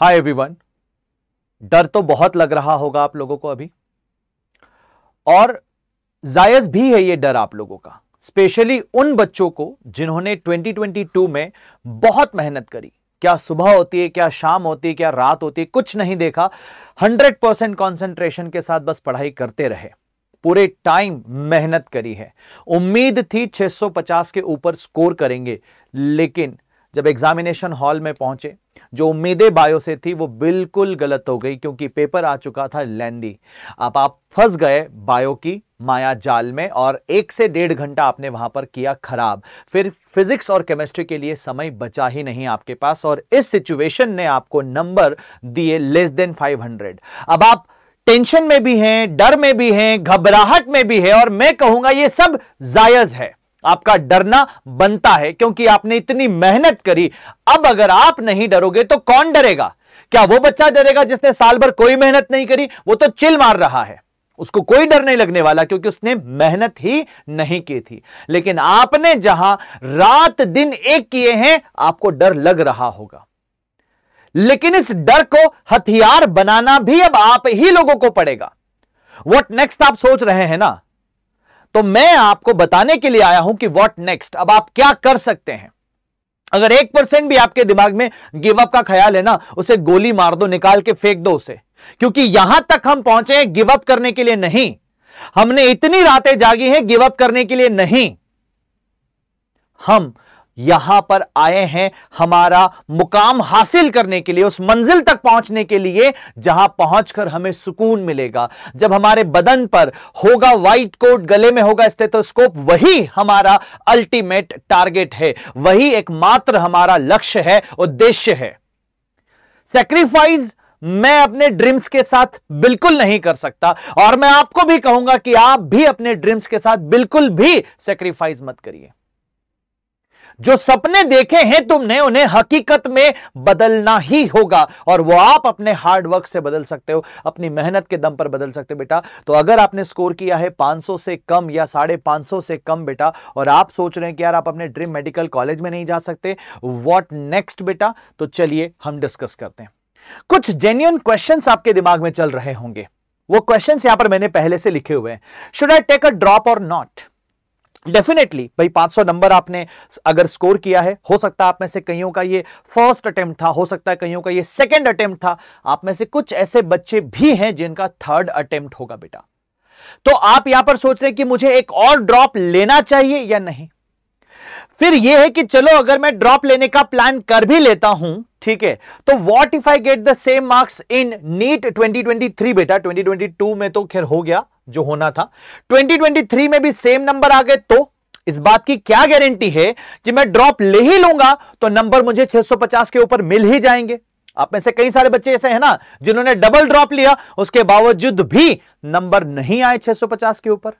hi everyone डर तो बहुत लग रहा होगा आप लोगों को अभी और जायज भी है ये डर आप लोगों का स्पेशली उन बच्चों को जिन्होंने 2022 में बहुत मेहनत करी क्या सुबह होती है क्या शाम होती है क्या रात होती है कुछ नहीं देखा 100 परसेंट कॉन्सेंट्रेशन के साथ बस पढ़ाई करते रहे पूरे टाइम मेहनत करी है उम्मीद थी 650 के ऊपर स्कोर करेंगे लेकिन जब एग्जामिनेशन हॉल में पहुंचे जो उम्मीदें बायो से थी वो बिल्कुल गलत हो गई क्योंकि पेपर आ चुका था लेंदी अब आप फंस गए बायो की माया जाल में और एक से डेढ़ घंटा आपने वहां पर किया खराब फिर फिजिक्स और केमिस्ट्री के लिए समय बचा ही नहीं आपके पास और इस सिचुएशन ने आपको नंबर दिए लेस देन 500 अब आप टेंशन में भी हैं डर में भी हैं घबराहट में भी है और मैं कहूंगा ये सब जायज है आपका डरना बनता है क्योंकि आपने इतनी मेहनत करी अब अगर आप नहीं डरोगे तो कौन डरेगा क्या वो बच्चा डरेगा जिसने साल भर कोई मेहनत नहीं करी वो तो चिल मार रहा है उसको कोई डर नहीं लगने वाला क्योंकि उसने मेहनत ही नहीं की थी लेकिन आपने जहां रात दिन एक किए हैं आपको डर लग रहा होगा लेकिन इस डर को हथियार बनाना भी अब आप ही लोगों को पड़ेगा वॉट नेक्स्ट आप सोच रहे हैं ना तो मैं आपको बताने के लिए आया हूं कि वॉट नेक्स्ट अब आप क्या कर सकते हैं अगर एक परसेंट भी आपके दिमाग में गिव अप का ख्याल है ना उसे गोली मार दो निकाल के फेंक दो उसे क्योंकि यहां तक हम पहुंचे हैं गिव अप करने के लिए नहीं हमने इतनी रातें जागी हैं गिव अप करने के लिए नहीं हम यहां पर आए हैं हमारा मुकाम हासिल करने के लिए उस मंजिल तक पहुंचने के लिए जहां पहुंचकर हमें सुकून मिलेगा जब हमारे बदन पर होगा व्हाइट कोट गले में होगा स्टेथोस्कोप वही हमारा अल्टीमेट टारगेट है वही एकमात्र हमारा लक्ष्य है उद्देश्य है सेक्रीफाइस मैं अपने ड्रीम्स के साथ बिल्कुल नहीं कर सकता और मैं आपको भी कहूंगा कि आप भी अपने ड्रीम्स के साथ बिल्कुल भी सेक्रीफाइस मत करिए जो सपने देखे हैं तुमने उन्हें हकीकत में बदलना ही होगा और वो आप अपने हार्ड वर्क से बदल सकते हो अपनी मेहनत के दम पर बदल सकते हो बेटा तो अगर आपने स्कोर किया है 500 से कम या साढ़े पांच से कम बेटा और आप सोच रहे हैं कि यार आप अपने ड्रीम मेडिकल कॉलेज में नहीं जा सकते वॉट नेक्स्ट बेटा तो चलिए हम डिस्कस करते हैं कुछ जेन्यून क्वेश्चन आपके दिमाग में चल रहे होंगे वो क्वेश्चन यहां पर मैंने पहले से लिखे हुए हैं should I take a drop और नॉट डेफिनेटली भाई 500 नंबर आपने अगर स्कोर किया है हो सकता है आप में से कईयों का ये फर्स्ट अटेम्प्ट था हो सकता है कईयों का ये सेकंड अटेम्प्ट था आप में से कुछ ऐसे बच्चे भी हैं जिनका थर्ड अटेम्प्ट होगा बेटा तो आप यहां पर सोच रहे कि मुझे एक और ड्रॉप लेना चाहिए या नहीं फिर यह है कि चलो अगर मैं ड्रॉप लेने का प्लान कर भी लेता हूं ठीक है तो what if I get the same marks in NEET 2023 बेटा 2022 में तो खैर हो गया जो होना था 2023 में भी सेम नंबर आ गए तो इस बात की क्या गारंटी है कि मैं ड्रॉप ले ही लूंगा तो नंबर मुझे 650 के ऊपर मिल ही जाएंगे आप में से कई सारे बच्चे ऐसे हैं ना जिन्होंने डबल ड्रॉप लिया उसके बावजूद भी नंबर नहीं आए 650 के ऊपर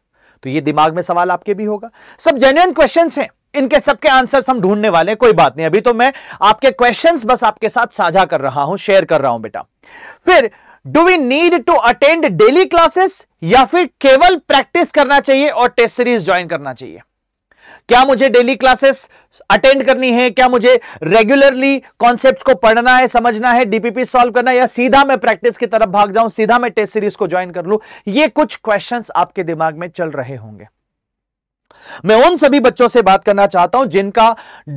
तो ये दिमाग में सवाल आपके भी होगा सब जेन्युन क्वेश्चन हैं इनके सबके आंसर हम ढूंढने वाले हैं कोई बात नहीं अभी तो मैं आपके क्वेश्चंस बस आपके साथ साझा कर रहा हूं शेयर कर रहा हूं बेटा फिर do we need to attend daily classes या फिर केवल प्रैक्टिस करना चाहिए और टेस्ट सीरीज ज्वाइन करना चाहिए क्या मुझे डेली क्लासेस अटेंड करनी है क्या मुझे रेगुलरली कॉन्सेप्ट्स को पढ़ना है समझना है डीपीपी सॉल्व करना है या सीधा मैं प्रैक्टिस की तरफ भाग जाऊं सीधा मैं टेस्ट सीरीज को ज्वाइन कर लूं ये कुछ क्वेश्चंस आपके दिमाग में चल रहे होंगे मैं उन सभी बच्चों से बात करना चाहता हूं जिनका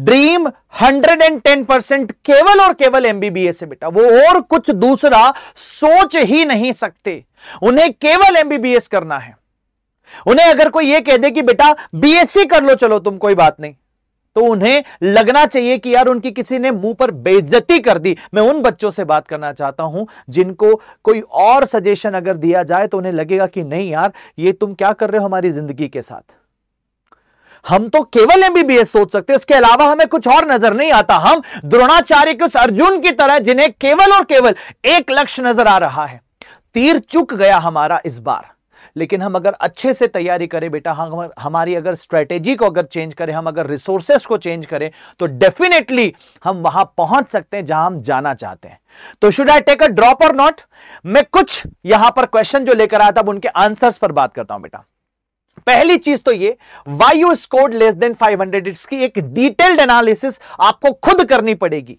ड्रीम 110 परसेंट केवल और केवल एमबीबीएस है बेटा वो और कुछ दूसरा सोच ही नहीं सकते उन्हें केवल एमबीबीएस करना है उन्हें अगर कोई ये कह दे कि बेटा बीएससी कर लो चलो तुम कोई बात नहीं तो उन्हें लगना चाहिए कि यार उनकी किसी ने मुंह पर बेइज्जती कर दी मैं उन बच्चों से बात करना चाहता हूं जिनको कोई और सजेशन अगर दिया जाए तो उन्हें लगेगा कि नहीं यार ये तुम क्या कर रहे हो हमारी जिंदगी के साथ हम तो केवल एमबीबीएस सोच सकते हैं उसके अलावा हमें कुछ और नजर नहीं आता हम द्रोणाचार्य के उस अर्जुन की तरह जिन्हें केवल और केवल एक लक्ष्य नजर आ रहा है तीर चुक गया हमारा इस बार लेकिन हम अगर अच्छे से तैयारी करें बेटा हम हमारी अगर स्ट्रेटेजी को अगर चेंज करें हम अगर रिसोर्सेस को चेंज करें तो डेफिनेटली हम वहां पहुंच सकते हैं जहां हम जाना चाहते हैं तो should I take a drop और नॉट मैं कुछ यहां पर क्वेश्चन जो लेकर आया था उनके आंसर्स पर बात करता हूं बेटा पहली चीज तो ये वायु स्कोर स्कोर्ड लेस देन 500 इसकी एक डिटेल्ड एनालिसिस आपको खुद करनी पड़ेगी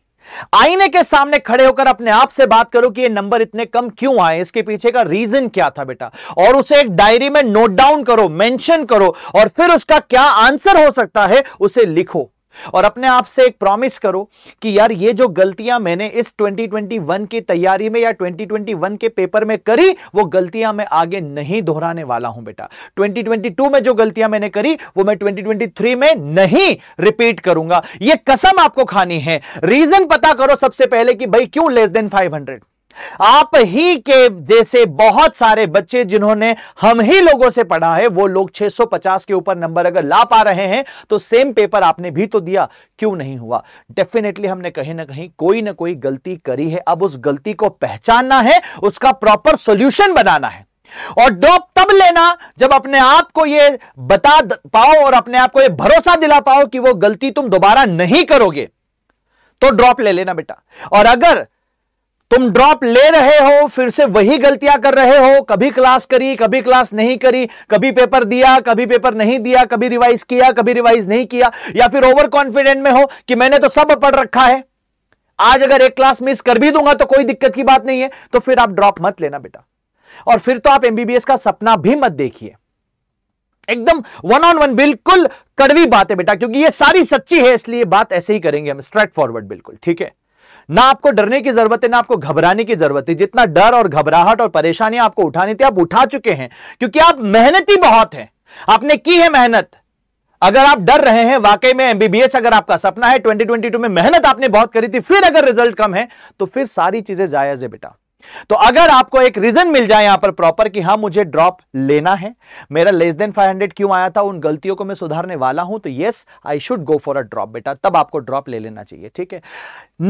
आईने के सामने खड़े होकर अपने आप से बात करो कि ये नंबर इतने कम क्यों आए इसके पीछे का रीजन क्या था बेटा और उसे एक डायरी में नोट डाउन करो मेंशन करो और फिर उसका क्या आंसर हो सकता है उसे लिखो और अपने आप से एक प्रॉमिस करो कि यार ये जो गलतियां मैंने इस 2021 की तैयारी में या 2021 के पेपर में करी वो गलतियां मैं आगे नहीं दोहराने वाला हूं बेटा 2022 में जो गलतियां मैंने करी वो मैं 2023 में नहीं रिपीट करूंगा ये कसम आपको खानी है रीजन पता करो सबसे पहले कि भाई क्यों लेस देन फाइव हंड्रेड आप ही के जैसे बहुत सारे बच्चे जिन्होंने हम ही लोगों से पढ़ा है वो लोग 650 के ऊपर नंबर अगर ला पा रहे हैं तो सेम पेपर आपने भी तो दिया क्यों नहीं हुआ डेफिनेटली हमने कहीं ना कहीं कोई ना कोई गलती करी है अब उस गलती को पहचानना है उसका प्रॉपर सोल्यूशन बनाना है और ड्रॉप तब लेना जब अपने आप को यह बता पाओ और अपने आप को यह भरोसा दिला पाओ कि वो गलती तुम दोबारा नहीं करोगे तो ड्रॉप ले लेना बेटा और अगर तुम ड्रॉप ले रहे हो फिर से वही गलतियां कर रहे हो कभी क्लास करी कभी क्लास नहीं करी कभी पेपर दिया कभी पेपर नहीं दिया कभी रिवाइज किया कभी रिवाइज नहीं किया या फिर ओवर कॉन्फिडेंट में हो कि मैंने तो सब पढ़ रखा है आज अगर एक क्लास मिस कर भी दूंगा तो कोई दिक्कत की बात नहीं है तो फिर आप ड्रॉप मत लेना बेटा और फिर तो आप एमबीबीएस का सपना भी मत देखिए एकदम वन ऑन वन बिल्कुल कड़वी बात है बेटा क्योंकि ये सारी सच्ची है इसलिए बात ऐसे ही करेंगे हम स्ट्रेट फॉरवर्ड बिल्कुल ठीक है ना आपको डरने की जरूरत है ना आपको घबराने की जरूरत है जितना डर और घबराहट और परेशानी आपको उठानी थी आप उठा चुके हैं क्योंकि आप मेहनती बहुत हैं आपने की है मेहनत अगर आप डर रहे हैं वाकई में एमबीबीएस अगर आपका सपना है 2022 में मेहनत आपने बहुत करी थी फिर अगर रिजल्ट कम है तो फिर सारी चीजें जायज है बेटा तो अगर आपको एक रीजन मिल जाए यहां पर प्रॉपर कि हां मुझे ड्रॉप लेना है मेरा लेस देन 500 क्यों आया था उन गलतियों को मैं सुधारने वाला हूं तो yes I should go for a drop बेटा तब आपको ड्रॉप ले लेना चाहिए ठीक है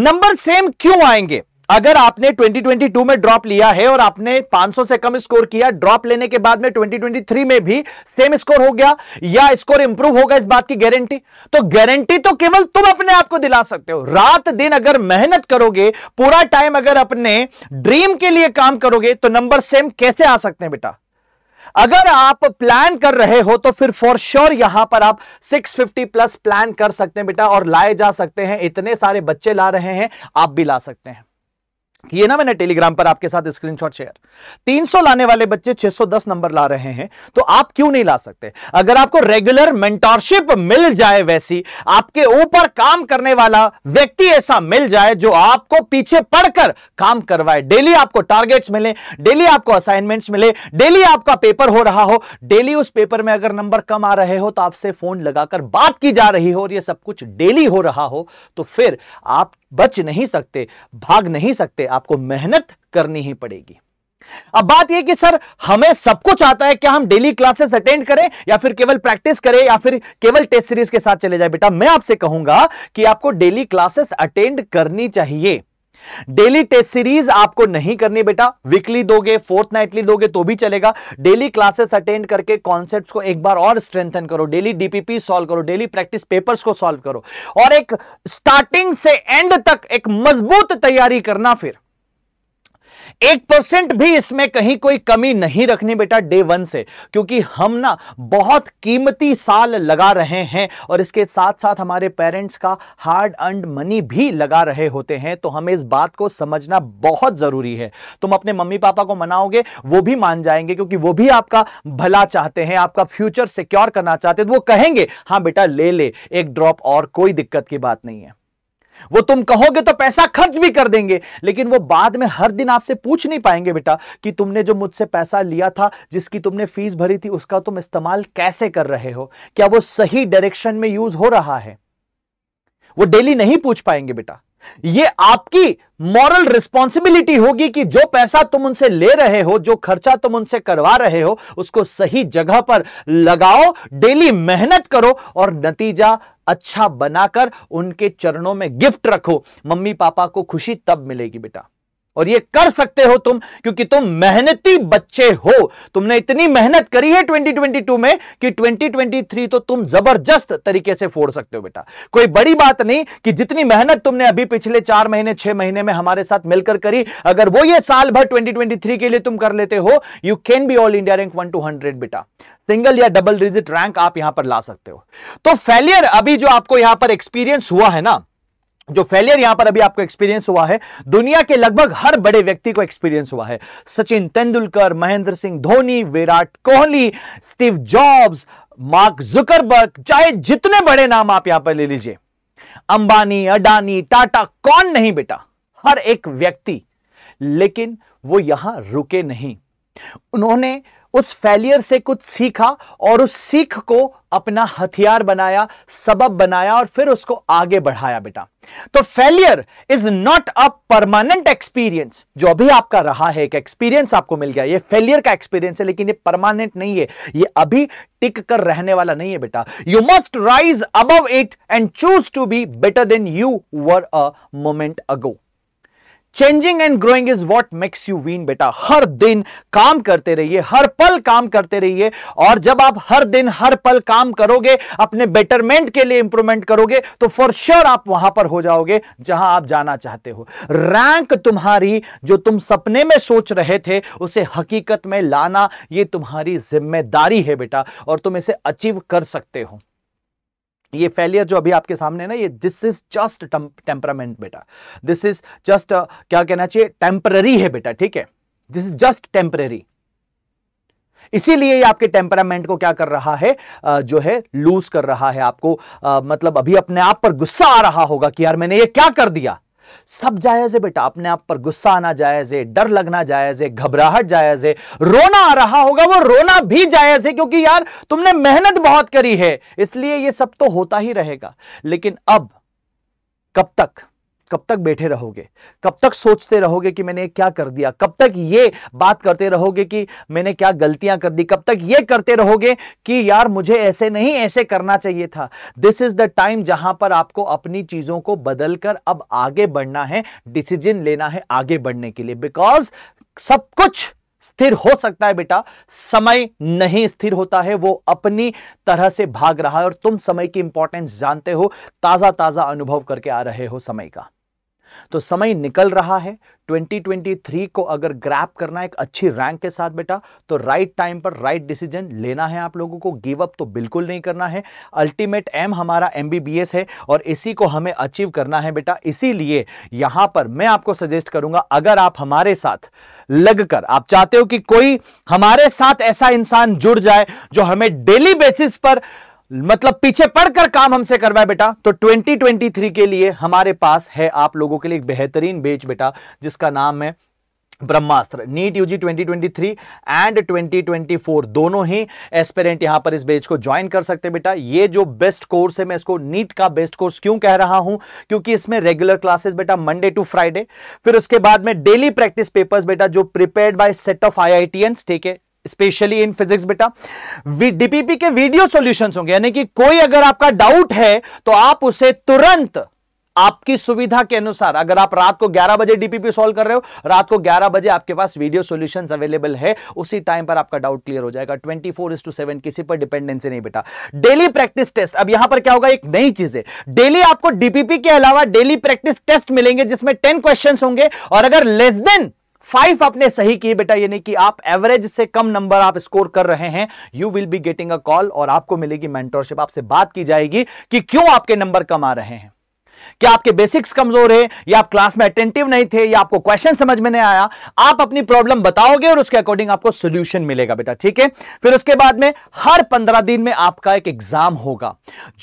नंबर सेम क्यों आएंगे अगर आपने 2022 में ड्रॉप लिया है और आपने 500 से कम स्कोर किया ड्रॉप लेने के बाद में 2023 में भी सेम स्कोर हो गया या स्कोर इंप्रूव होगा इस बात की गारंटी तो गारंटी तो केवल तुम अपने आप को दिला सकते हो रात दिन अगर मेहनत करोगे पूरा टाइम अगर अपने ड्रीम के लिए काम करोगे तो नंबर सेम कैसे आ सकते हैं बेटा अगर आप प्लान कर रहे हो तो फिर फॉर श्योर sure यहां पर आप 650 प्लस प्लान कर सकते हैं बेटा और लाए जा सकते हैं इतने सारे बच्चे ला रहे हैं आप भी ला सकते हैं ये ना मैंने टेलीग्राम पर आपके साथ स्क्रीनशॉट शेयर 300 लाने वाले बच्चे 610 नंबर ला रहे हैं तो आप क्यों नहीं ला सकते अगर आपको रेगुलर मेंटोरशिप मिल जाए वैसी आपके ऊपर काम करने वाला व्यक्ति ऐसा मिल जाए जो आपको पीछे पड़कर काम करवाए डेली आपको टारगेट्स मिले डेली आपको असाइनमेंट्स मिले डेली आपका पेपर हो रहा हो डेली उस पेपर में अगर नंबर कम आ रहे हो तो आपसे फोन लगाकर बात की जा रही हो और यह सब कुछ डेली हो रहा हो तो फिर आप बच नहीं सकते भाग नहीं सकते आपको मेहनत करनी ही पड़ेगी अब बात यह कि सर हमें सब कुछ आता है क्या हम डेली क्लासेस अटेंड करें या फिर केवल प्रैक्टिस करें या फिर केवल टेस्ट सीरीज के साथ चले जाए बेटा मैं आपसे कहूंगा कि आपको डेली क्लासेस अटेंड करनी चाहिए डेली टेस्ट सीरीज आपको नहीं करनी बेटा वीकली दोगे फोर्थ नाइटली दोगे तो भी चलेगा डेली क्लासेस अटेंड करके कॉन्सेप्ट को एक बार और स्ट्रेंथन करो डेली डीपीपी सॉल्व करो डेली प्रैक्टिस पेपर्स को सॉल्व करो और एक स्टार्टिंग से एंड तक एक मजबूत तैयारी करना फिर एक परसेंट भी इसमें कहीं कोई कमी नहीं रखनी बेटा डे वन से क्योंकि हम ना बहुत कीमती साल लगा रहे हैं और इसके साथ साथ हमारे पेरेंट्स का हार्ड अर्नड मनी भी लगा रहे होते हैं तो हमें इस बात को समझना बहुत जरूरी है तुम अपने मम्मी पापा को मनाओगे वो भी मान जाएंगे क्योंकि वो भी आपका भला चाहते हैं आपका फ्यूचर सिक्योर करना चाहते हैं तो वो कहेंगे हाँ बेटा ले ले एक ड्रॉप और कोई दिक्कत की बात नहीं है वो तुम कहोगे तो पैसा खर्च भी कर देंगे लेकिन वो बाद में हर दिन आपसे पूछ नहीं पाएंगे बेटा कि तुमने जो मुझसे पैसा लिया था जिसकी तुमने फीस भरी थी उसका तुम इस्तेमाल कैसे कर रहे हो क्या वो सही डायरेक्शन में यूज हो रहा है वो डेली नहीं पूछ पाएंगे बेटा ये आपकी मॉरल रिस्पॉन्सिबिलिटी होगी कि जो पैसा तुम उनसे ले रहे हो जो खर्चा तुम उनसे करवा रहे हो उसको सही जगह पर लगाओ डेली मेहनत करो और नतीजा अच्छा बनाकर उनके चरणों में गिफ्ट रखो मम्मी पापा को खुशी तब मिलेगी बेटा और ये कर सकते हो तुम क्योंकि तुम मेहनती बच्चे हो तुमने इतनी मेहनत करी है 2022 में कि 2023 तो तुम जबरदस्त तरीके से फोड़ सकते हो बेटा कोई बड़ी बात नहीं कि जितनी मेहनत तुमने अभी पिछले चार महीने छह महीने में हमारे साथ मिलकर करी अगर वो ये साल भर 2023 के लिए तुम कर लेते हो you can be all India rank one two hundred बेटा सिंगल या डबल डिजिट रैंक आप यहां पर ला सकते हो तो फेलियर अभी जो आपको यहां पर एक्सपीरियंस हुआ है ना जो फेलियर यहां पर अभी आपको एक्सपीरियंस हुआ है दुनिया के लगभग हर बड़े व्यक्ति को एक्सपीरियंस हुआ है Sachin Tendulkar Mahendra Singh Dhoni Virat Kohli Steve Jobs Mark Zuckerberg चाहे जितने बड़े नाम आप यहां पर ले लीजिए अंबानी अडानी टाटा कौन नहीं बेटा हर एक व्यक्ति लेकिन वो यहां रुके नहीं उन्होंने उस फेलियर से कुछ सीखा और उस सीख को अपना हथियार बनाया सबब बनाया और फिर उसको आगे बढ़ाया बेटा तो failure is not a permanent experience जो अभी आपका रहा है एक एक्सपीरियंस आपको मिल गया ये फेलियर का एक्सपीरियंस है लेकिन ये परमानेंट नहीं है ये अभी टिक कर रहने वाला नहीं है बेटा you must rise above it and choose to be better than you were a moment ago changing and growing is what makes you win बेटा हर दिन काम करते रहिए हर पल काम करते रहिए और जब आप हर दिन हर पल काम करोगे अपने बेटरमेंट के लिए इंप्रूवमेंट करोगे तो फॉर श्योर sure आप वहां पर हो जाओगे जहां आप जाना चाहते हो रैंक तुम्हारी जो तुम सपने में सोच रहे थे उसे हकीकत में लाना ये तुम्हारी जिम्मेदारी है बेटा और तुम इसे अचीव कर सकते हो ये फेलियर जो अभी आपके सामने ना ये दिस इज जस्ट टेम्परामेंट बेटा दिस इज जस्ट क्या कहना चाहिए टेम्पररी है बेटा ठीक है दिस इज जस्ट टेम्पररी इसीलिए ये आपके टेम्परामेंट को क्या कर रहा है uh, जो है लूज कर रहा है आपको uh, मतलब अभी अपने आप पर गुस्सा आ रहा होगा कि यार मैंने ये क्या कर दिया सब जायज़ है बेटा अपने आप पर गुस्सा आना जायज़ है डर लगना जायज़ है घबराहट जायज़ है रोना आ रहा होगा वो रोना भी जायज़ है क्योंकि यार तुमने मेहनत बहुत करी है इसलिए ये सब तो होता ही रहेगा लेकिन अब कब तक कब तक बैठे रहोगे कब तक सोचते रहोगे कि मैंने क्या कर दिया कब तक ये बात करते रहोगे कि मैंने क्या गलतियां कर दी कब तक ये करते रहोगे कि यार मुझे ऐसे नहीं ऐसे करना चाहिए था दिस इज द टाइम जहां पर आपको अपनी चीजों को बदल कर अब आगे बढ़ना है डिसीजन लेना है आगे बढ़ने के लिए बिकॉज सब कुछ स्थिर हो सकता है बेटा समय नहीं स्थिर होता है वो अपनी तरह से भाग रहा है और तुम समय की इंपॉर्टेंस जानते हो ताजा ताजा अनुभव करके आ रहे हो समय का तो समय निकल रहा है 2023 को अगर ग्रैप करना एक अच्छी रैंक के साथ बेटा तो राइट टाइम पर राइट डिसीजन लेना है आप लोगों को गिव अप तो बिल्कुल नहीं करना है अल्टीमेट एम हमारा एम है और इसी को हमें अचीव करना है बेटा इसीलिए यहां पर मैं आपको सजेस्ट करूंगा अगर आप हमारे साथ लगकर आप चाहते हो कि कोई हमारे साथ ऐसा इंसान जुड़ जाए जो हमें डेली बेसिस पर मतलब पीछे पड़कर काम हमसे करवाए बेटा तो 2023 के लिए हमारे पास है आप लोगों के लिए एक बेहतरीन बेच बेटा जिसका नाम है ब्रह्मास्त्र नीट यूजी 2023 एंड 2024 दोनों ही एस्पेरेंट यहां पर इस बेच को ज्वाइन कर सकते हैं बेटा ये जो बेस्ट कोर्स है मैं इसको नीट का बेस्ट कोर्स क्यों कह रहा हूं क्योंकि इसमें रेगुलर क्लासेस बेटा मंडे टू फ्राइडे फिर उसके बाद में डेली प्रैक्टिस पेपर्स बेटा जो prepared by set of I ठीक है स्पेशली इन फिजिक्स बेटा डीपीपी के वीडियो सोल्यूशन होंगे यानी कि कोई अगर आपका डाउट है तो आप उसे तुरंत आपकी सुविधा के अनुसार अगर आप रात को 11 बजे डीपीपी सॉल्व कर रहे हो रात को 11 बजे आपके पास वीडियो सॉल्यूशंस अवेलेबल है उसी टाइम पर आपका डाउट क्लियर हो जाएगा 24 फोर टू सेवन किसी पर डिपेंडेंसी नहीं बेटा डेली प्रैक्टिस टेस्ट अब यहां पर क्या होगा एक नई चीज है डेली आपको डीपीपी के अलावा डेली प्रैक्टिस टेस्ट मिलेंगे जिसमें टेन क्वेश्चन होंगे और अगर लेस देन फाइव आपने सही किए बेटा यानी कि आप एवरेज से कम नंबर आप स्कोर कर रहे हैं you will be getting a call और आपको मिलेगी मेंटोरशिप आपसे बात की जाएगी कि क्यों आपके नंबर कम आ रहे हैं कि आपके बेसिक्स कमजोर है या आप क्लास में अटेंटिव नहीं थे या आपको क्वेश्चन समझ में नहीं आया आप अपनी प्रॉब्लम बताओगे और उसके अकॉर्डिंग आपको सोल्यूशन मिलेगा बेटा ठीक है फिर उसके बाद में हर पंद्रह दिन में आपका एक एग्जाम होगा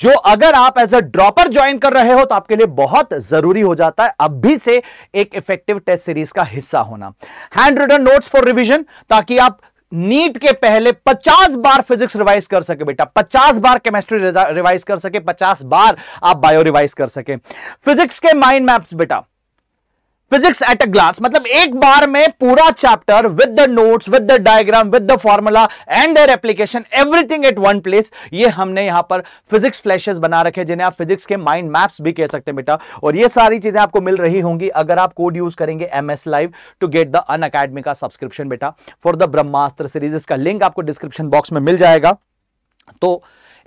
जो अगर आप एज अ ड्रॉपर ज्वाइन कर रहे हो तो आपके लिए बहुत जरूरी हो जाता है अब भी से एक इफेक्टिव टेस्ट सीरीज का हिस्सा होना handwritten notes for revision ताकि आप नीट के पहले 50 बार फिजिक्स रिवाइज कर सके बेटा 50 बार केमिस्ट्री रिवाइज कर सके 50 बार आप बायो रिवाइज कर सके फिजिक्स के माइंड मैप्स बेटा फिजिक्स एट अ ग्लास मतलब एक बार में पूरा chapter with the notes with the diagram with the formula and their application everything at one place ये हमने यहां पर फिजिक्स फ्लैशेस बना रखे जिन्हें आप फिजिक्स के माइंड मैप्स भी कह सकते हैं बेटा और ये सारी चीजें आपको मिल रही होंगी अगर आप कोड यूज करेंगे M S live to get the Unacademy का सब्सक्रिप्शन बेटा फॉर द ब्रह्मास्त्र सीरीज इसका लिंक आपको डिस्क्रिप्शन बॉक्स में मिल जाएगा तो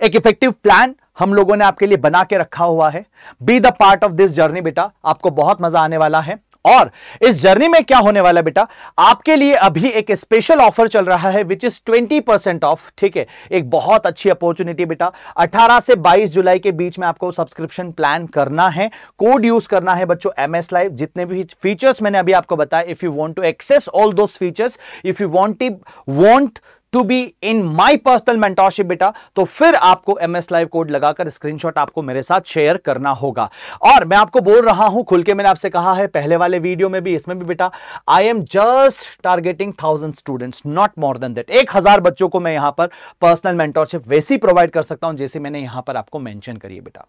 एक इफेक्टिव प्लान हम लोगों ने आपके लिए बना के रखा हुआ है be the part of this journey बेटा आपको बहुत मजा आने वाला है और इस जर्नी में क्या होने वाला बेटा आपके लिए अभी एक स्पेशल ऑफर चल रहा है विच इज 20 परसेंट ऑफ ठीक है एक बहुत अच्छी अपॉर्चुनिटी बेटा 18 से 22 जुलाई के बीच में आपको सब्सक्रिप्शन प्लान करना है कोड यूज करना है बच्चों एम एस लाइव जितने भी फीचर्स मैंने अभी आपको बताया if you want to access all those features if you want want to be in my personal mentorship बेटा तो फिर आपको एम एस लाइव कोड लगाकर स्क्रीनशॉट आपको मेरे साथ शेयर करना होगा और मैं आपको बोल रहा हूं खुल के मैंने आपसे कहा है पहले वाले वीडियो में भी इसमें भी बेटा I am just targeting thousand students not more than that एक हजार बच्चों को मैं यहां पर पर्सनल मेंटोरशिप वैसी प्रोवाइड कर सकता हूं जैसे मैंने यहां पर आपको मेंशन करिए बेटा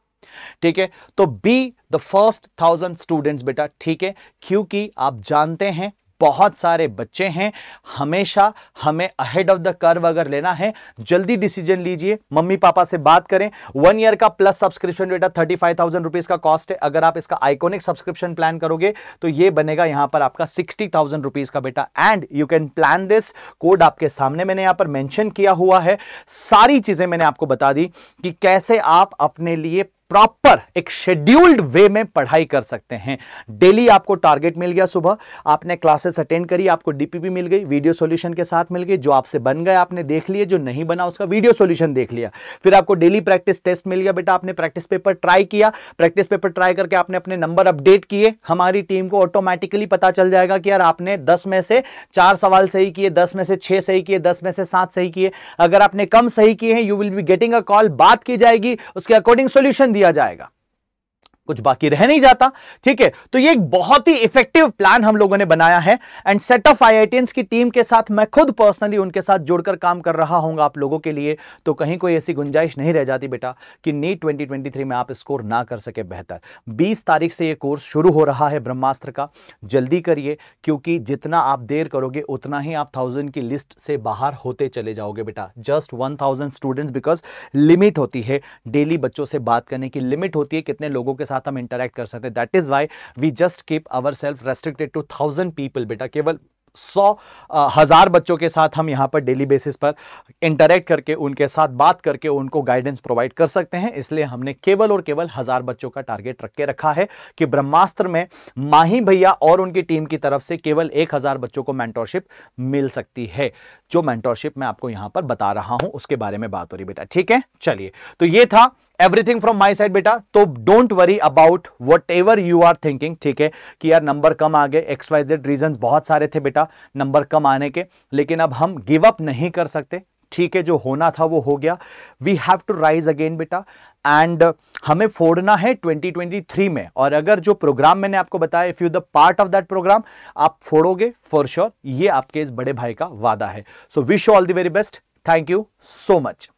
ठीक है तो be the first thousand students बेटा ठीक है क्योंकि आप जानते हैं बहुत सारे बच्चे हैं हमेशा हमें अहेड ऑफ द कर्व अगर लेना है जल्दी डिसीजन लीजिए मम्मी पापा से बात करें वन ईयर का प्लस सब्सक्रिप्शन बेटा थर्टी फाइव थाउजेंड रुपीज का कॉस्ट है अगर आप इसका आइकोनिक सब्सक्रिप्शन प्लान करोगे तो ये बनेगा यहां पर आपका सिक्सटी थाउजेंड रुपीज का बेटा and you can plan this code आपके सामने मैंने यहां पर मैंशन किया हुआ है सारी चीजें मैंने आपको बता दी कि कैसे आप अपने लिए प्रॉपर एक शेड्यूल्ड वे में पढ़ाई कर सकते हैं डेली आपको टारगेट मिल गया सुबह आपने क्लासेस अटेंड करी आपको डीपीपी मिल गई वीडियो सॉल्यूशन के साथ मिल गई जो आपसे बन गए आपने देख लिए जो नहीं बना उसका वीडियो सॉल्यूशन देख लिया फिर आपको डेली प्रैक्टिस टेस्ट मिल गया बेटा आपने प्रैक्टिस पेपर ट्राई किया प्रैक्टिस पेपर ट्राई करके आपने अपने नंबर अपडेट किए हमारी टीम को ऑटोमेटिकली पता चल जाएगा कि यार आपने दस में से चार सवाल सही किए दस में से छह सही किए दस में से सात सही किए अगर आपने कम सही किए हैं you will be getting a call बात की जाएगी उसके अकॉर्डिंग सोल्यूशन दिया जाएगा कुछ बाकी रह नहीं जाता ठीक है तो ये एक बहुत ही इफेक्टिव प्लान हम लोगों ने बनाया है एंड सेट ऑफ आई की टीम के साथ मैं खुद पर्सनली उनके साथ जुड़कर काम कर रहा हूं आप लोगों के लिए तो कहीं कोई ऐसी गुंजाइश नहीं रह जाती बेटा कि नीट 2023 में आप स्कोर ना कर सके बेहतर 20 तारीख से ये कोर्स शुरू हो रहा है ब्रह्मास्त्र का जल्दी करिए क्योंकि जितना आप देर करोगे उतना ही आप थाउजेंड की लिस्ट से बाहर होते चले जाओगे बेटा just one thousand students because limit होती है डेली बच्चों से बात करने की लिमिट होती है कितने लोगों के साथ साथ हम इंटरेक्ट कर सकते हैं that is why we just keep our self restricted to thousand people बेटा केवल सौ हज़ार बच्चों के साथ हम यहाँ पर डेली बेसिस पर इंटरेक्ट करके उनके साथ बात करके उनको गाइडेंस प्रोवाइड कर सकते हैं इसलिए हमने केवल और केवल हज़ार बच्चों का टारगेट रख के रखा है कि ब्रह्मास्त्र में माही भैया और उनकी टीम की तरफ से केवल एक हज़ार बच्चों को मैंटोरशिप मिल सकती है जो मैंटोरशिप मैं आपको यहाँ पर बता रहा हूँ उसके बारे में बात हो रही बेटा ठीक है चलिए तो ये था एवरीथिंग फ्रॉम माई साइड बेटा तो don't worry about whatever you are thinking ठीक है कि यार नंबर कम आ गए एक्सवाइजेड रीजन बहुत सारे थे बेटा गया नंबर कम आने के लेकिन अब हम गिव अप नहीं कर सकते ठीक है जो होना था वो हो गया we have to rise again बेटा एंड uh, हमें फोड़ना है 2023 में और अगर जो प्रोग्राम मैंने आपको बताया if you the part of that programme आप फोड़ोगे फॉर श्योर ये आपके इस बड़े भाई का वादा है so wish all the very best thank you so much